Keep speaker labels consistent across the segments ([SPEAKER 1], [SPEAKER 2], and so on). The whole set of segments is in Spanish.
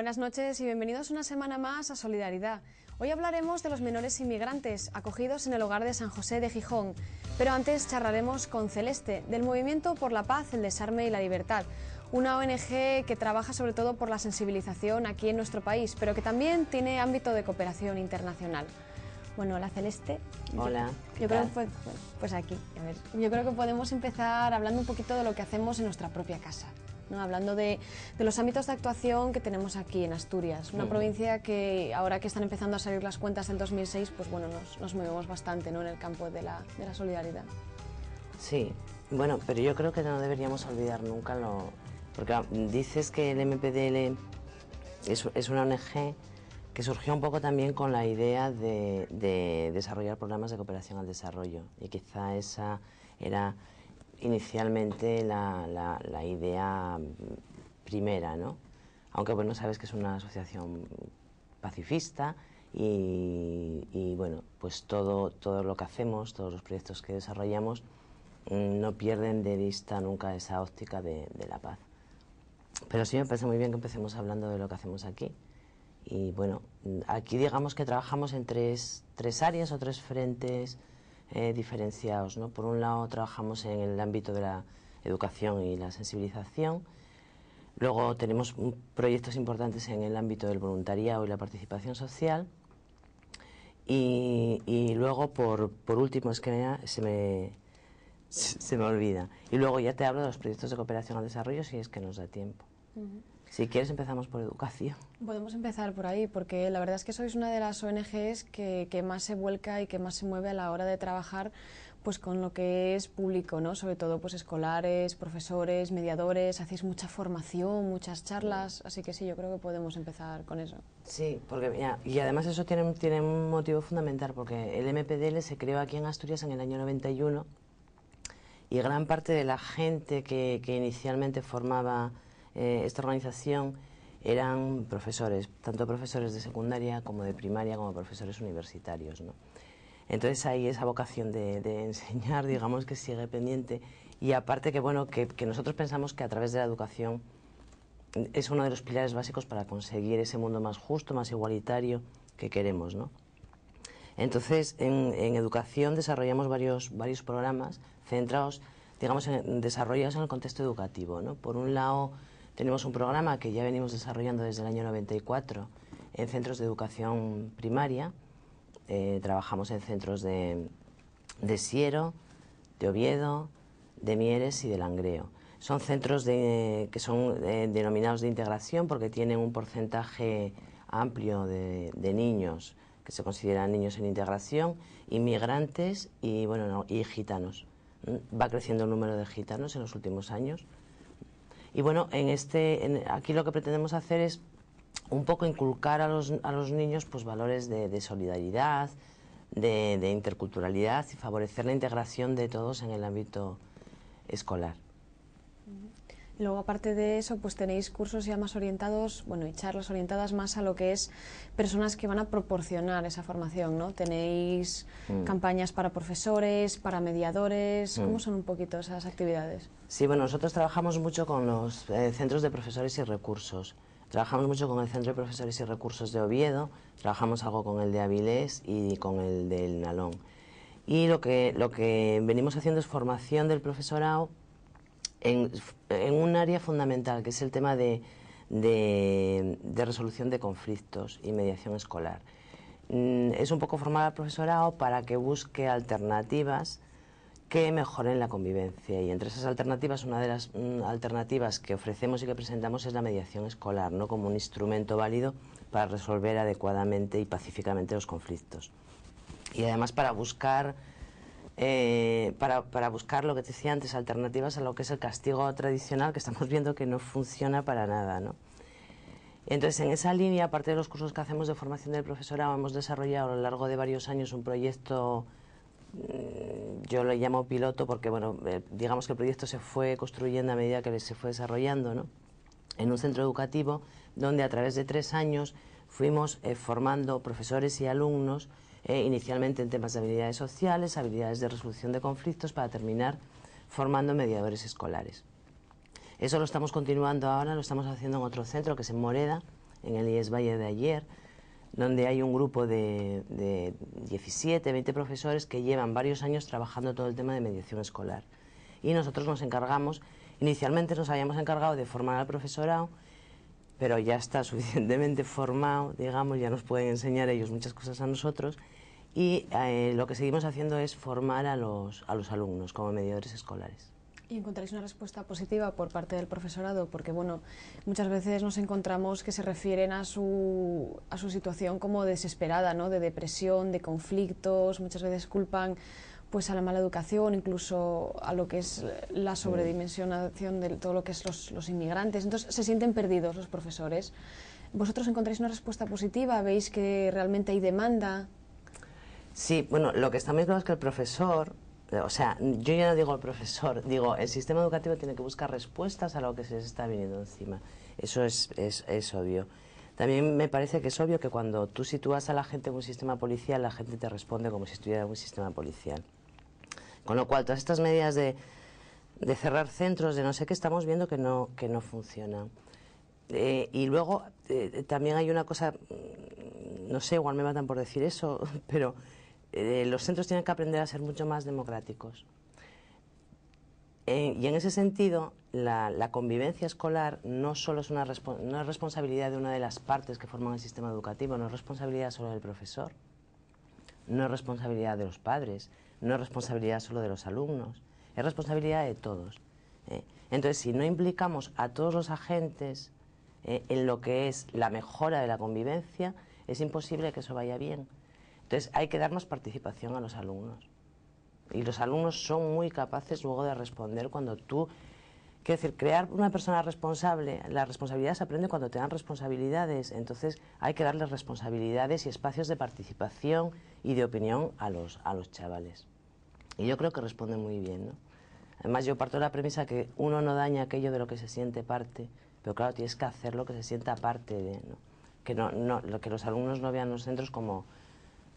[SPEAKER 1] Buenas noches y bienvenidos una semana más a Solidaridad. Hoy hablaremos de los menores inmigrantes acogidos en el hogar de San José de Gijón, pero antes charlaremos con Celeste, del Movimiento por la Paz, el Desarme y la Libertad, una ONG que trabaja sobre todo por la sensibilización aquí en nuestro país, pero que también tiene ámbito de cooperación internacional. Bueno, hola Celeste. Hola. Yo, creo pues, aquí, yo creo que podemos empezar hablando un poquito de lo que hacemos en nuestra propia casa hablando de, los ámbitos de actuación que tenemos aquí en Asturias, una mm. provincia que ahora que están empezando a salir las cuentas en 2006, pues bueno, nos, movemos bastante ¿no? en el campo de la, solidaridad.
[SPEAKER 2] Sí, bueno, pero yo creo que no deberíamos olvidar nunca lo... Porque ah, dices que el MPDL es, una ONG que surgió un poco también con la idea de desarrollar programas de cooperación al desarrollo y quizá esa era inicialmente la, la, idea primera, ¿no? Aunque no sabes que es una asociación pacifista y, y, bueno, pues todo, todo lo que hacemos, todos los proyectos que desarrollamos, mm, no pierden de vista nunca esa óptica de, de la paz. Pero sí me parece muy bien que empecemos hablando de lo que hacemos aquí. Y bueno, aquí digamos que trabajamos en tres, tres áreas o tres frentes eh, diferenciados. ¿no? Por un lado trabajamos en el ámbito de la educación y la sensibilización, luego tenemos proyectos importantes en el ámbito del voluntariado y la participación social y, luego por, por, último es que se, me, se me olvida. Y luego ya te hablo de los proyectos de cooperación al desarrollo si es que nos da tiempo. Si quieres empezamos por educación.
[SPEAKER 1] Podemos empezar por ahí, porque la verdad es que sois una de las ONGs que, más se vuelca y que más se mueve a la hora de trabajar pues con lo que es público, ¿no? Sobre todo pues escolares, profesores, mediadores, hacéis mucha formación, muchas charlas, mm. así que sí, yo creo que podemos empezar con eso. Sí,
[SPEAKER 2] porque y además eso tiene, tiene un motivo fundamental, porque el MPDL se creó aquí en Asturias en el año 91 y gran parte de la gente que inicialmente formaba eh, esta organización eran profesores, tanto profesores de secundaria como de primaria, como profesores universitarios. ¿no? Entonces ahí esa vocación de, enseñar, digamos, que sigue pendiente. Y aparte que, bueno, que, nosotros pensamos que a través de la educación es uno de los pilares básicos para conseguir ese mundo más justo, más igualitario que queremos, ¿no? Entonces, en, educación desarrollamos varios, varios programas centrados, digamos, en, desarrollados en el contexto educativo, ¿no? Por un lado, tenemos un programa que ya venimos desarrollando desde el año 94 en centros de educación primaria. Eh, trabajamos en centros de, Siero, de Oviedo, de Mieres y de Langreo. Son centros que son eh, denominados de integración porque tienen un porcentaje amplio de, niños que se consideran niños en integración, inmigrantes y, bueno, y gitanos. Mm, va creciendo el número de gitanos en los últimos años. Y bueno, en este, aquí lo que pretendemos hacer es un poco inculcar a los, a los niños pues, valores de, solidaridad, de interculturalidad y favorecer la integración de todos en el ámbito escolar.
[SPEAKER 1] Luego, aparte de eso, pues tenéis cursos ya más orientados, bueno, y charlas orientadas más a lo que es personas que van a proporcionar esa formación, ¿no? Tenéis mm. campañas para profesores, para mediadores, ¿cómo mm. son un poquito esas actividades?
[SPEAKER 2] Sí, bueno, nosotros trabajamos mucho con los eh, centros de profesores y recursos. Trabajamos mucho con el Centro de Profesores y Recursos de Oviedo, trabajamos algo con el de Avilés y con el del Nalón. Y lo que, lo que venimos haciendo es formación del profesorado en, un área fundamental, que es el tema de, resolución de conflictos y mediación escolar. Mm, es un poco formar al profesorado para que busque alternativas que mejoren la convivencia. Y entre esas alternativas, una de las mm, alternativas que ofrecemos y que presentamos es la mediación escolar, ¿no? como un instrumento válido para resolver adecuadamente y pacíficamente los conflictos. Y además para buscar eh, para, buscar lo que te decía antes, alternativas a lo que es el castigo tradicional, que estamos viendo que no funciona para nada. ¿no? Entonces, en esa línea, aparte de los cursos que hacemos de formación del profesorado, hemos desarrollado a lo largo de varios años un proyecto, mm, yo lo llamo piloto porque, bueno, eh, digamos que el proyecto se fue construyendo a medida que se fue desarrollando, ¿no? En un centro educativo donde a través de tres años fuimos eh, formando profesores y alumnos eh, inicialmente en temas de habilidades sociales, habilidades de resolución de conflictos, para terminar formando mediadores escolares. Eso lo estamos continuando ahora, lo estamos haciendo en otro centro que es en Moreda, en el IES Valle de ayer, donde hay un grupo de, de 17, 20 profesores que llevan varios años trabajando todo el tema de mediación escolar. Y nosotros nos encargamos, inicialmente nos habíamos encargado de formar al profesorado, pero ya está suficientemente formado, digamos, ya nos pueden enseñar ellos muchas cosas a nosotros y eh, lo que seguimos haciendo es formar a los, alumnos como mediadores escolares.
[SPEAKER 3] ¿Y
[SPEAKER 1] encontráis una respuesta positiva por parte del profesorado? Porque, bueno, muchas veces nos encontramos que se refieren a su, situación como desesperada, ¿no? De depresión, de conflictos, muchas veces culpan pues a la mala educación, incluso a lo que es la sobredimensionación de todo lo que es los inmigrantes. Entonces, se sienten perdidos los profesores. ¿Vosotros encontráis una respuesta positiva? ¿Veis que realmente hay demanda?
[SPEAKER 2] Sí, bueno, lo que está muy claro es que el profesor, o sea, yo ya no digo el profesor, digo, el sistema educativo tiene que buscar respuestas a lo que se está viniendo encima. Eso es, es, obvio. También me parece que es obvio que cuando tú sitúas a la gente en un sistema policial, la gente te responde como si estuviera en un sistema policial. Con lo cual, todas estas medidas de, de cerrar centros, de no sé qué, estamos viendo que no, que no funciona. Eh, y luego eh, también hay una cosa, mm, no sé, igual me matan por decir eso, pero eh, los centros tienen que aprender a ser mucho más democráticos. Eh, y en ese sentido, la, convivencia escolar no solo es una no es responsabilidad de una de las partes que forman el sistema educativo, no es responsabilidad solo del profesor, no es responsabilidad de los padres, no es responsabilidad solo de los alumnos, es responsabilidad de todos. Eh. Entonces, si no implicamos a todos los agentes en lo que es la mejora de la convivencia, es imposible que eso vaya bien. Entonces hay que dar más participación a los alumnos. Y los alumnos son muy capaces luego de responder cuando tú... Quiero decir, crear una persona responsable, la responsabilidad se aprende cuando te dan responsabilidades, entonces hay que darles responsabilidades y espacios de participación y de opinión a los, a los chavales. Y yo creo que responde muy bien, ¿no? Además, yo parto de la premisa que uno no daña aquello de lo que se siente parte, pero claro, tienes que hacer lo que se sienta parte de, Que, no, no, que los alumnos no vean los centros como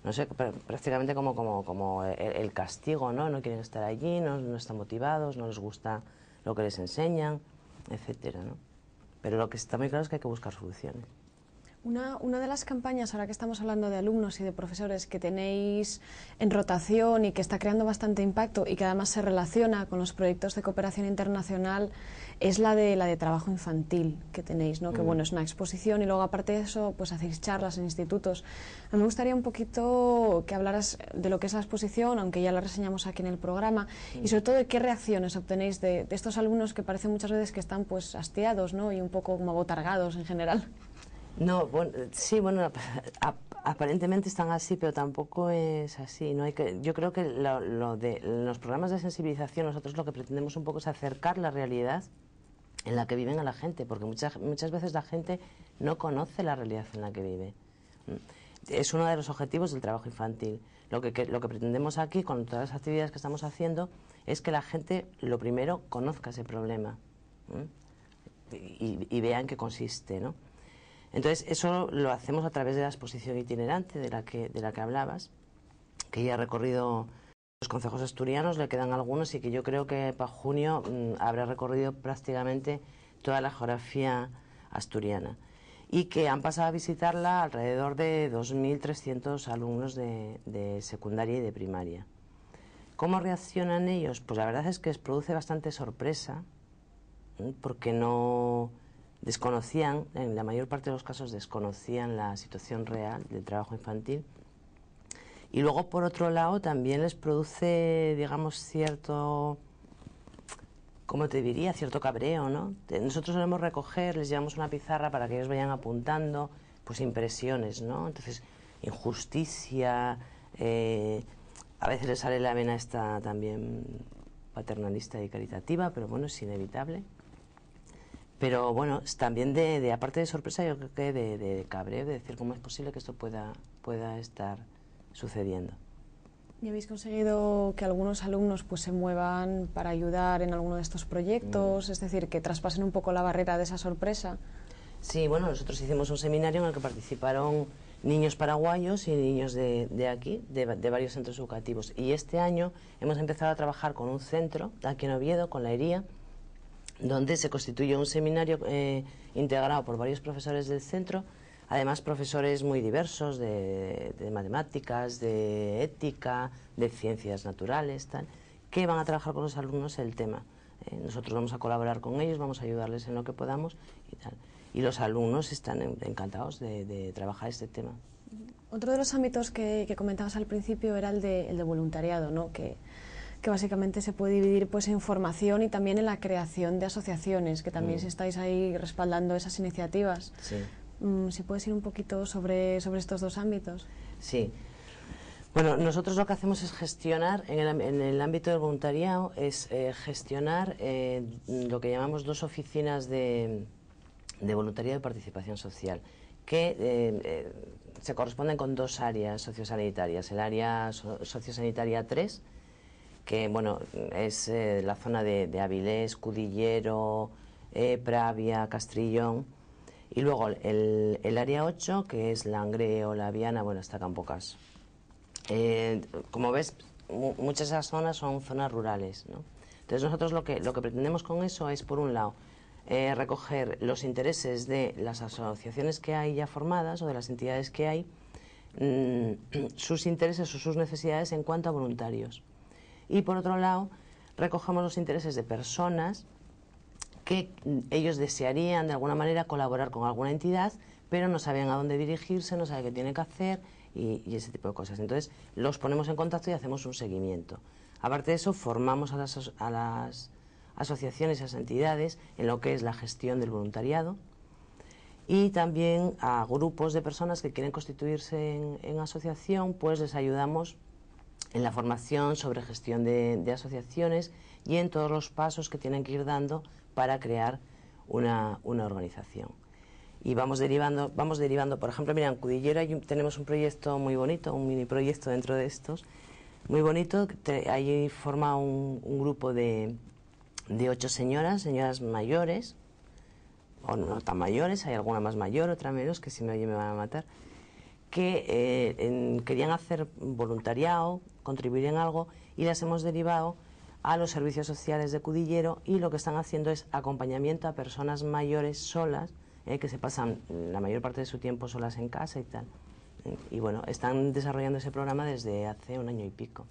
[SPEAKER 2] no sé, prácticamente como, como, como el, castigo, ¿no? No quieren estar allí, no, no, están motivados, no les gusta lo que les enseñan, etcétera, ¿no? Pero lo que está muy claro es que hay que buscar soluciones.
[SPEAKER 1] Una, de las campañas, ahora que estamos hablando de alumnos y de profesores que tenéis en rotación y que está creando bastante impacto y que además se relaciona con los proyectos de cooperación internacional, es la de la de trabajo infantil que tenéis, ¿no? Que bueno, es una exposición y luego aparte de eso, pues hacéis charlas en institutos. me gustaría un poquito que hablaras de lo que es la exposición, aunque ya la reseñamos aquí en el programa, y sobre todo de qué reacciones obtenéis de, estos alumnos que parecen muchas veces que están pues hastiados, ¿no? Y un poco como abotargados en general.
[SPEAKER 2] No, bueno, sí, bueno, aparentemente están así, pero tampoco es así. No hay que, yo creo que de los programas de sensibilización, nosotros lo que pretendemos un poco es acercar la realidad en la que viven a la gente, porque muchas, muchas veces la gente no conoce la realidad en la que vive. Mm. Es uno de los objetivos del trabajo infantil. Lo que, lo que pretendemos aquí, con todas las actividades que estamos haciendo, es que la gente, lo primero, conozca ese problema y, y, vean qué consiste, ¿no? Entonces, eso lo hacemos a través de la exposición itinerante de la que, de la que hablabas, que ya ha recorrido los concejos asturianos, le quedan algunos y que yo creo que para junio mm, habrá recorrido prácticamente toda la geografía asturiana y que han pasado a visitarla alrededor de 2.300 alumnos de, de, secundaria y de primaria. ¿Cómo reaccionan ellos? Pues la verdad es que les produce bastante sorpresa, porque no, desconocían, en la mayor parte de los casos desconocían la situación real del trabajo infantil. Y luego, por otro lado, también les produce, digamos, cierto, ¿cómo te diría?, cierto cabreo, ¿no? Eh, nosotros solemos recoger, les llevamos una pizarra para que ellos vayan apuntando, pues impresiones, ¿no? Entonces, injusticia, eh, a veces le sale la vena esta también paternalista y caritativa, pero bueno, es inevitable. Pero bueno, también de, aparte de sorpresa, yo creo que de, de cabreo, de decir cómo es posible que esto pueda, estar sucediendo.
[SPEAKER 1] ¿Y habéis conseguido que algunos alumnos pues, se muevan para ayudar en alguno de estos proyectos? Mm. Es decir, que traspasen un poco la barrera de esa sorpresa.
[SPEAKER 2] Sí, bueno, nosotros hicimos un seminario en el que participaron niños paraguayos y niños de, aquí, de, varios centros educativos. Y este año hemos empezado a trabajar con un centro, aquí en Oviedo, con la Hería donde se constituye un seminario eh, integrado por varios profesores del centro, además profesores muy diversos de, matemáticas, de ética, de ciencias naturales, tal, que van a trabajar con los alumnos el tema. Eh, nosotros vamos a colaborar con ellos, vamos a ayudarles en lo que podamos y tal. Y los alumnos están encantados de, trabajar este tema.
[SPEAKER 1] Otro de los ámbitos que, que comentabas al principio era el de, el de voluntariado, ¿no? que que básicamente se puede dividir pues, en formación y también en la creación de asociaciones, que también mm. estáis ahí respaldando esas iniciativas. Sí. Mm, si puedes ir un poquito sobre, sobre estos dos ámbitos.
[SPEAKER 2] Sí. Bueno, nosotros lo que hacemos es gestionar, en el, ámbito del voluntariado, es eh, gestionar eh, lo que llamamos dos oficinas de, voluntariado y participación social, que eh, se corresponden con dos áreas sociosanitarias, el área sociosanitaria 3, que bueno, es eh, la zona de, Avilés, Cudillero, eh, Pravia, Castrillón. Y luego el, área 8, que es Langreo, La Viana, bueno, hasta Campocas. Eh, como ves, muchas de esas zonas son zonas rurales. ¿no? Entonces nosotros lo que, lo que pretendemos con eso es, por un lado, recoger los intereses de las asociaciones que hay ya formadas o de las entidades que hay, mm, sus intereses o sus necesidades en cuanto a voluntarios y por otro lado recogemos los intereses de personas que ellos desearían de alguna manera colaborar con alguna entidad, pero no sabían a dónde dirigirse, no sabían qué tienen que hacer y, ese tipo de cosas. Entonces los ponemos en contacto y hacemos un seguimiento. Aparte de eso, formamos a las, asociaciones y a las entidades en lo que es la gestión del voluntariado y también a grupos de personas que quieren constituirse en asociación, pues les ayudamos en la formación sobre gestión de, asociaciones y en todos los pasos que tienen que ir dando para crear una, organización. Y vamos derivando, vamos derivando, por ejemplo, mira, en Cudillera tenemos un proyecto muy bonito, un mini proyecto dentro de estos, muy bonito, ahí forma un, grupo de, de ocho señoras, señoras mayores, o no tan mayores, hay alguna más mayor, otra menos, que si no allí me van a matar, que eh, querían hacer voluntariado, contribuir en algo y las hemos derivado a los servicios sociales de Cudillero y lo que están haciendo es acompañamiento a personas mayores solas, eh, que se pasan la mayor parte de su tiempo solas en casa y tal. Y bueno, están desarrollando ese programa desde hace un año y pico.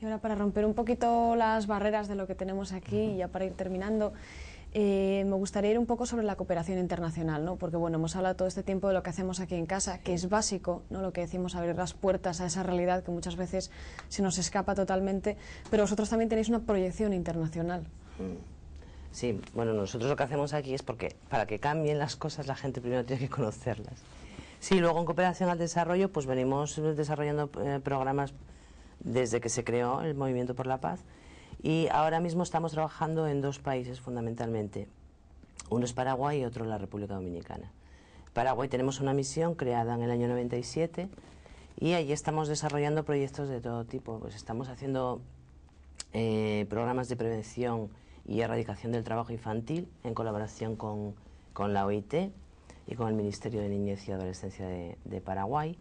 [SPEAKER 1] Y ahora para romper un poquito las barreras de lo que tenemos aquí, y ya para ir terminando, eh, me gustaría ir un poco sobre la cooperación internacional, ¿no? porque bueno, hemos hablado todo este tiempo de lo que hacemos aquí en casa, que es básico, ¿no? lo que decimos, abrir las puertas a esa realidad que muchas veces se nos escapa totalmente, pero vosotros también tenéis una proyección internacional.
[SPEAKER 2] Mm. Sí, bueno, nosotros lo que hacemos aquí es porque para que cambien las cosas la gente primero tiene que conocerlas. Sí, luego en cooperación al desarrollo, pues venimos desarrollando eh, programas desde que se creó el Movimiento por la Paz, y ahora mismo estamos trabajando en dos países fundamentalmente. Uno es Paraguay y otro la República Dominicana. Paraguay tenemos una misión creada en el año 97 y allí estamos desarrollando proyectos de todo tipo. Pues estamos haciendo eh, programas de prevención y erradicación del trabajo infantil en colaboración con, la OIT y con el Ministerio de Niñez y Adolescencia de Paraguay.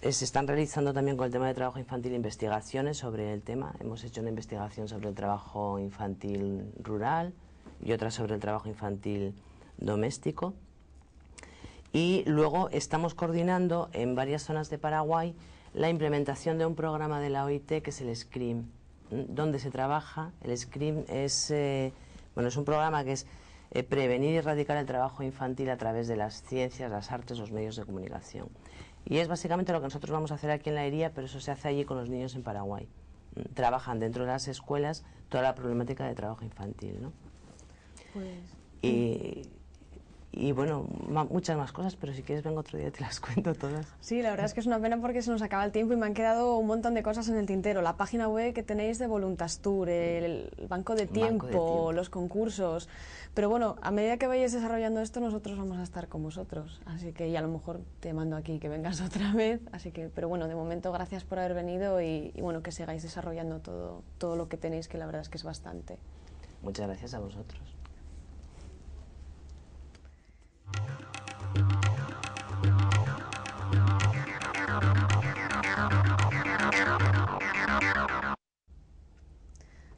[SPEAKER 2] Eh, se están realizando también con el tema de trabajo infantil investigaciones sobre el tema. Hemos hecho una investigación sobre el trabajo infantil rural y otra sobre el trabajo infantil doméstico. Y luego estamos coordinando en varias zonas de Paraguay la implementación de un programa de la OIT que es el SCRIM, ¿Mm? donde se trabaja. El SCRIM es, eh, bueno, es un programa que es eh, prevenir y erradicar el trabajo infantil a través de las ciencias, las artes, los medios de comunicación. Y es básicamente lo que nosotros vamos a hacer aquí en la herida, pero eso se hace allí con los niños en Paraguay. Mm, trabajan dentro de las escuelas toda la problemática de trabajo infantil. ¿no? Pues, mm y bueno, muchas más cosas, pero si quieres vengo otro día y te las cuento todas.
[SPEAKER 1] Sí, la verdad es que es una pena porque se nos acaba el tiempo y me han quedado un montón de cosas en el tintero. La página web que tenéis de Voluntas Tour, el banco de tiempo, los concursos. Pero bueno, a medida que vayáis desarrollando esto, nosotros vamos a estar con vosotros. Así que ya a lo mejor te mando aquí que vengas otra vez. Así que, pero bueno, de momento gracias por haber venido y, bueno, que sigáis desarrollando todo, todo lo que tenéis, que la verdad es que es bastante.
[SPEAKER 2] Muchas gracias a vosotros.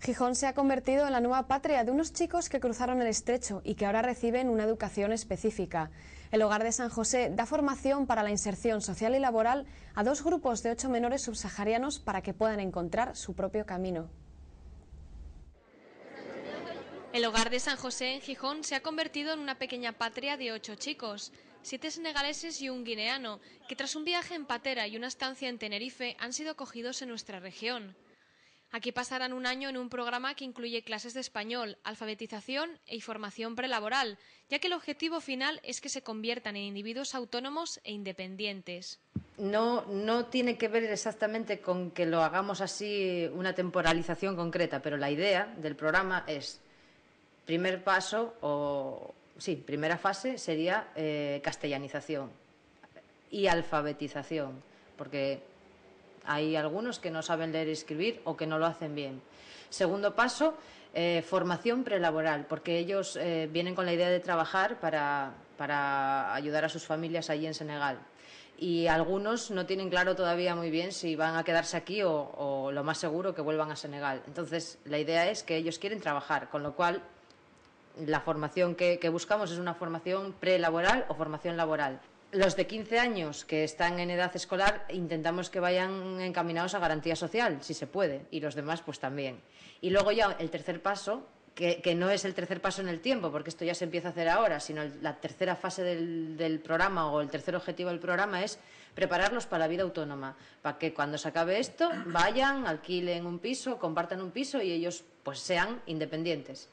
[SPEAKER 1] Gijón se ha convertido en la nueva patria de unos chicos que cruzaron el estrecho y que ahora reciben una educación específica. El Hogar de San José da formación para la inserción social y laboral a dos grupos de ocho menores subsaharianos para que puedan encontrar su propio camino. El hogar de San José en Gijón se ha convertido en una pequeña patria de ocho chicos, siete senegaleses y un guineano, que tras un viaje en patera y una estancia en Tenerife han sido acogidos en nuestra región. Aquí pasarán un año en un programa que incluye clases de español, alfabetización e formación prelaboral, ya que el objetivo final es que se conviertan en individuos autónomos e independientes.
[SPEAKER 4] no tiene que ver exactamente con que lo hagamos así una temporalización concreta, pero la idea del programa es primer paso o, sí, primera fase sería eh, castellanización y alfabetización, porque hay algunos que no saben leer y escribir o que no lo hacen bien. Segundo paso, eh, formación prelaboral, porque ellos eh, vienen con la idea de trabajar para, ayudar a sus familias allí en Senegal. Y algunos no tienen claro todavía muy bien si van a quedarse aquí o lo más seguro que vuelvan a Senegal. Entonces, la idea es que ellos quieren trabajar, con lo cual la formación que, buscamos es una formación prelaboral o formación laboral los de 15 años que están en edad escolar intentamos que vayan encaminados a garantía social, si se puede, y los demás pues también. Y luego ya el tercer paso, que, no es el tercer paso en el tiempo, porque esto ya se empieza a hacer ahora, sino la tercera fase del, programa o el tercer objetivo del programa es prepararlos para la vida autónoma, para que cuando se acabe esto vayan, alquilen un piso, compartan un piso y ellos pues, sean independientes.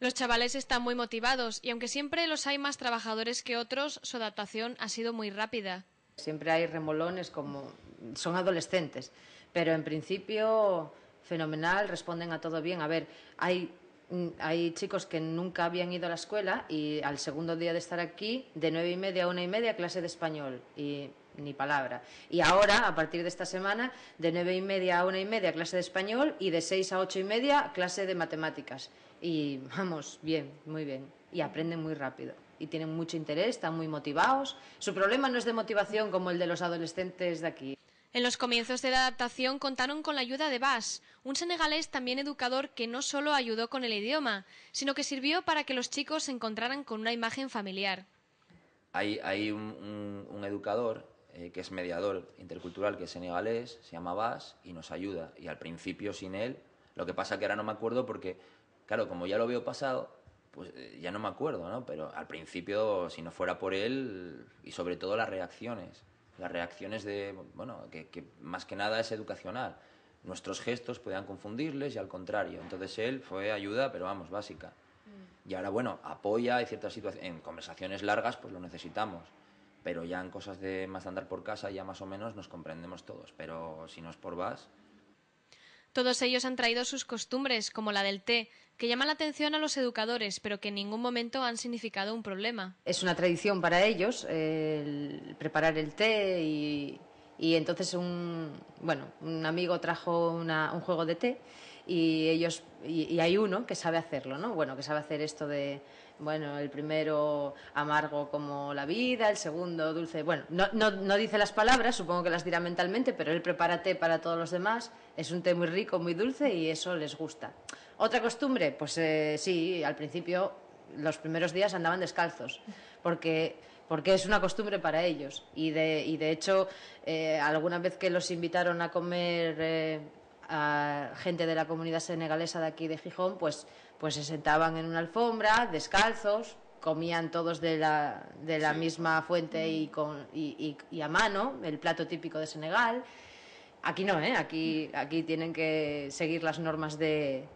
[SPEAKER 1] Los chavales están muy motivados y aunque siempre los hay más trabajadores que otros, su adaptación ha sido muy rápida.
[SPEAKER 4] Siempre hay remolones como son adolescentes, pero en principio fenomenal, responden a todo bien. A ver, hay mm, hay chicos que nunca habían ido a la escuela y al segundo día de estar aquí, de nueve y media a una y media, clase de español y ni palabra. Y ahora, a partir de esta semana, de nueve y media a una y media, clase de español y de seis a ocho y media, clase de matemáticas y vamos, bien, muy bien. Y aprenden muy rápido y tienen mucho interés, están muy motivados. Su problema no es de motivación como el de los adolescentes de aquí.
[SPEAKER 1] En los comienzos de la adaptación contaron con la ayuda de Bas, un senegalés también educador que no solo ayudó con el idioma, sino que sirvió para que los chicos se encontraran con una imagen familiar.
[SPEAKER 5] Hay, hay un, educador eh, que es mediador intercultural, que es senegalés, se llama Bas, y nos ayuda. Y al principio sin él, lo que pasa que ahora no me acuerdo porque Claro, como ya lo veo pasado, pues eh, ya no me acuerdo, ¿no? Pero al principio, si no fuera por él, y sobre todo las reacciones, las reacciones de, bueno, que, más que nada es educacional. Nuestros gestos podían confundirles y al contrario. Entonces él fue ayuda, pero vamos, básica. Mm. Y ahora, bueno, apoya en ciertas situaciones, en conversaciones largas, pues lo necesitamos. Pero ya en cosas de más andar por casa, ya más o menos nos comprendemos todos. Pero si no es por VAS,
[SPEAKER 1] todos ellos han traído sus costumbres, como la del té, que llama la atención a los educadores, pero que en ningún momento han significado un problema.
[SPEAKER 4] Es una tradición para ellos el preparar el té y, entonces un, bueno, un amigo trajo un juego de té y ellos y, hay uno que sabe hacerlo, ¿no? Bueno, que sabe hacer esto de bueno, el primero amargo como la vida, el segundo dulce, bueno, no, no, dice las palabras, supongo que las dirá mentalmente, pero él prepárate para todos los demás, es un té muy rico, muy dulce y eso les gusta. Otra costumbre, pues eh, sí, al principio los primeros días andaban descalzos, porque porque es una costumbre para ellos. Y de, hecho, eh, alguna vez que los invitaron a comer eh, a gente de la comunidad senegalesa de aquí de Gijón, pues, pues se sentaban en una alfombra, descalzos, comían todos de la, de la misma fuente y, con, a mano, el plato típico de Senegal. Aquí no, ¿eh? aquí, aquí tienen que seguir las normas de,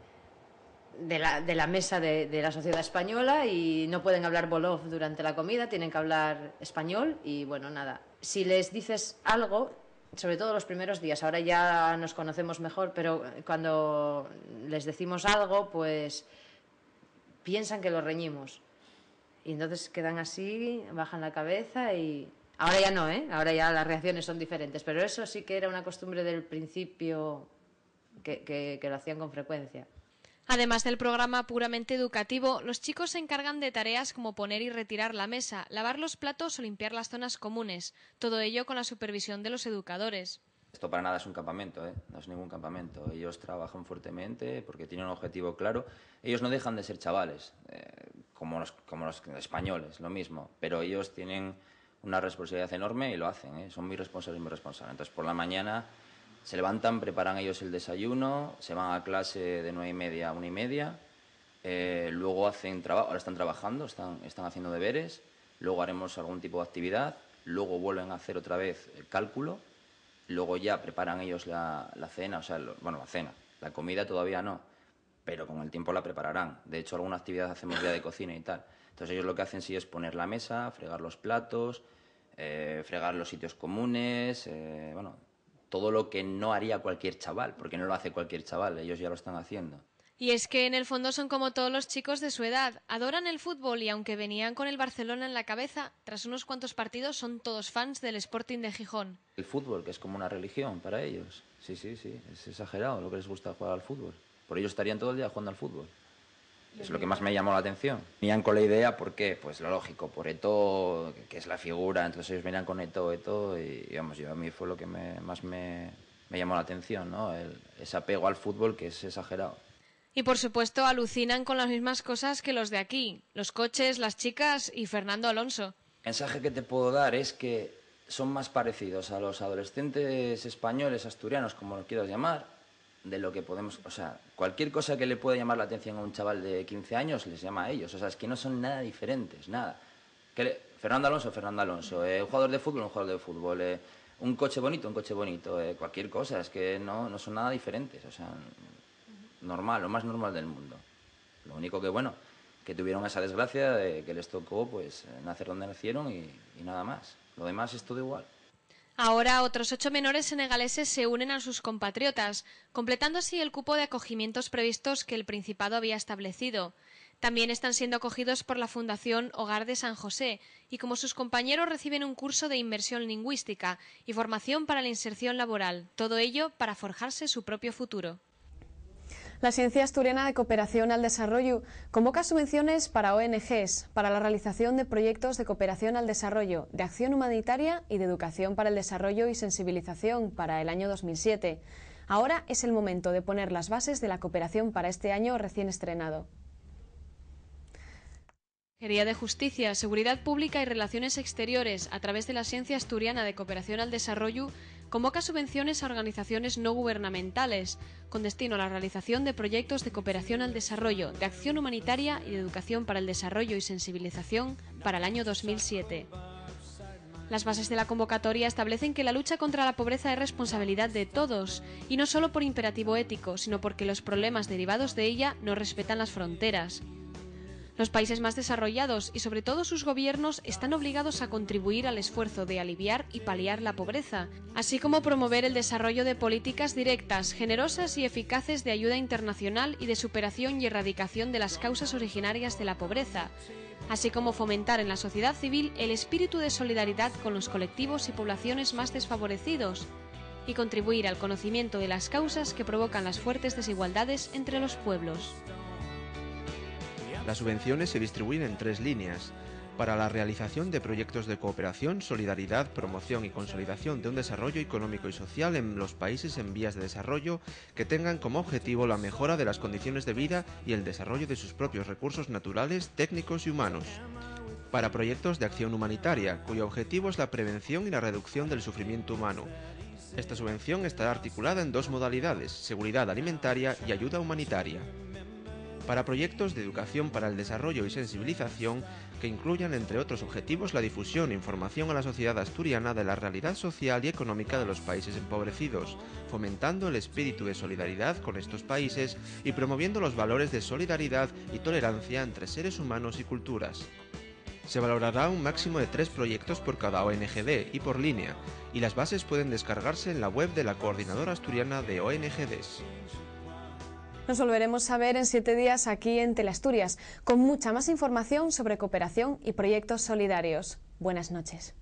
[SPEAKER 4] de, la, mesa de, la sociedad española y no pueden hablar bolov durante la comida, tienen que hablar español y bueno, nada. Si les dices algo, sobre todo los primeros días, ahora ya nos conocemos mejor, pero eh, cuando les decimos algo, pues piensan que lo reñimos. Y entonces quedan así, bajan la cabeza y... Ahora ya no, ¿eh? Ahora ya las reacciones son diferentes, pero eso sí que era una costumbre del principio que, que lo hacían con frecuencia.
[SPEAKER 1] Además del programa puramente educativo, los chicos se encargan de tareas como poner y retirar la mesa, lavar los platos o limpiar las zonas comunes, todo ello con la supervisión de los educadores.
[SPEAKER 5] Esto para nada es un campamento, ¿eh? no es ningún campamento. Ellos trabajan fuertemente porque tienen un objetivo claro. Ellos no dejan de ser chavales, eh, como, los, españoles, lo mismo, pero ellos tienen una responsabilidad enorme y lo hacen, ¿eh? son muy responsables y muy responsables. Entonces, por la mañana se levantan, preparan ellos el desayuno, se van a clase de nueve y media a una y media, eh, luego hacen trabajo, ahora están trabajando, están, están haciendo deberes, luego haremos algún tipo de actividad, luego vuelven a hacer otra vez el cálculo, luego ya preparan ellos la, la cena, o sea, bueno, la cena, la comida todavía no, pero con el tiempo la prepararán. De hecho, alguna actividad hacemos ya de cocina y tal. Entonces ellos lo que hacen sí es poner la mesa, fregar los platos, eh, fregar los sitios comunes, eh, bueno, todo lo que no haría cualquier chaval, porque no lo hace cualquier chaval, ellos ya lo están haciendo.
[SPEAKER 1] Y es que en el fondo son como todos los chicos de su edad, adoran el fútbol y aunque venían con el Barcelona en la cabeza, tras unos cuantos partidos son todos fans del Sporting de Gijón.
[SPEAKER 5] El fútbol, que es como una religión para ellos. Sí, sí, sí, es exagerado lo que les gusta jugar al fútbol. Por ello estarían todo el día jugando al fútbol. Es lo que más me llamó la atención. Miran con la idea, ¿por qué? Pues lo lógico, por Eto, que es la figura, entonces ellos miran con Eto, Eto, y vamos yo a mí fue lo que más me, llamó la atención, ¿no? El, ese apego al fútbol que es exagerado.
[SPEAKER 1] Y por supuesto alucinan con las mismas cosas que los de aquí, los coches, las chicas y Fernando Alonso.
[SPEAKER 5] El mensaje que te puedo dar es que son más parecidos a los adolescentes españoles, asturianos, como los quieras llamar, de lo que podemos, o sea, cualquier cosa que le pueda llamar la atención a un chaval de 15 años les llama a ellos, o sea, es que no son nada diferentes, nada. Fernando Alonso, Fernando Alonso, eh, un jugador de fútbol, un jugador de fútbol, eh, un coche bonito, un coche bonito, eh, cualquier cosa, es que no, no son nada diferentes, o sea, normal, lo más normal del mundo. Lo único que, bueno, que tuvieron esa desgracia de que les tocó, pues, nacer donde nacieron y nada más. Lo demás es todo igual.
[SPEAKER 1] Ahora otros ocho menores senegaleses se unen a sus compatriotas, completando así el cupo de acogimientos previstos que el Principado había establecido. También están siendo acogidos por la Fundación Hogar de San José y como sus compañeros reciben un curso de inmersión lingüística y formación para la inserción laboral, todo ello para forjarse su propio futuro. La Ciencia Asturiana de Cooperación al Desarrollo convoca subvenciones para ONGs para la realización de proyectos de cooperación al desarrollo, de acción humanitaria y de educación para el desarrollo y sensibilización para el año 2007. Ahora es el momento de poner las bases de la cooperación para este año recién estrenado. de Justicia, Seguridad Pública y Relaciones Exteriores, a través de la Ciencia Asturiana de Cooperación al Desarrollo, convoca subvenciones a organizaciones no gubernamentales con destino a la realización de proyectos de cooperación al desarrollo, de acción humanitaria y de educación para el desarrollo y sensibilización para el año 2007. Las bases de la convocatoria establecen que la lucha contra la pobreza es responsabilidad de todos, y no solo por imperativo ético, sino porque los problemas derivados de ella no respetan las fronteras los países más desarrollados y sobre todo sus gobiernos están obligados a contribuir al esfuerzo de aliviar y paliar la pobreza, así como promover el desarrollo de políticas directas, generosas y eficaces de ayuda internacional y de superación y erradicación de las causas originarias de la pobreza, así como fomentar en la sociedad civil el espíritu de solidaridad con los colectivos y poblaciones más desfavorecidos y contribuir al conocimiento de las causas que provocan las fuertes desigualdades entre los pueblos.
[SPEAKER 3] Las subvenciones se distribuyen en tres líneas. Para la realización de proyectos de cooperación, solidaridad, promoción y consolidación de un desarrollo económico y social en los países en vías de desarrollo que tengan como objetivo la mejora de las condiciones de vida y el desarrollo de sus propios recursos naturales, técnicos y humanos para proyectos de acción humanitaria, cuyo objetivo es la prevención y la reducción del sufrimiento humano. Esta subvención estará articulada en dos modalidades, seguridad alimentaria y ayuda humanitaria para proyectos de educación para el desarrollo y sensibilización que incluyan, entre otros objetivos, la difusión e información a la sociedad asturiana de la realidad social y económica de los países empobrecidos, fomentando el espíritu de solidaridad con estos países y promoviendo los valores de solidaridad y tolerancia entre seres humanos y culturas. Se valorará un máximo de tres proyectos por cada ONGD y por línea, y las bases pueden descargarse en la web de la Coordinadora Asturiana de ONGDs.
[SPEAKER 1] Nos volveremos a ver en siete días aquí en Teleasturias, con mucha más información sobre cooperación y proyectos solidarios. Buenas noches.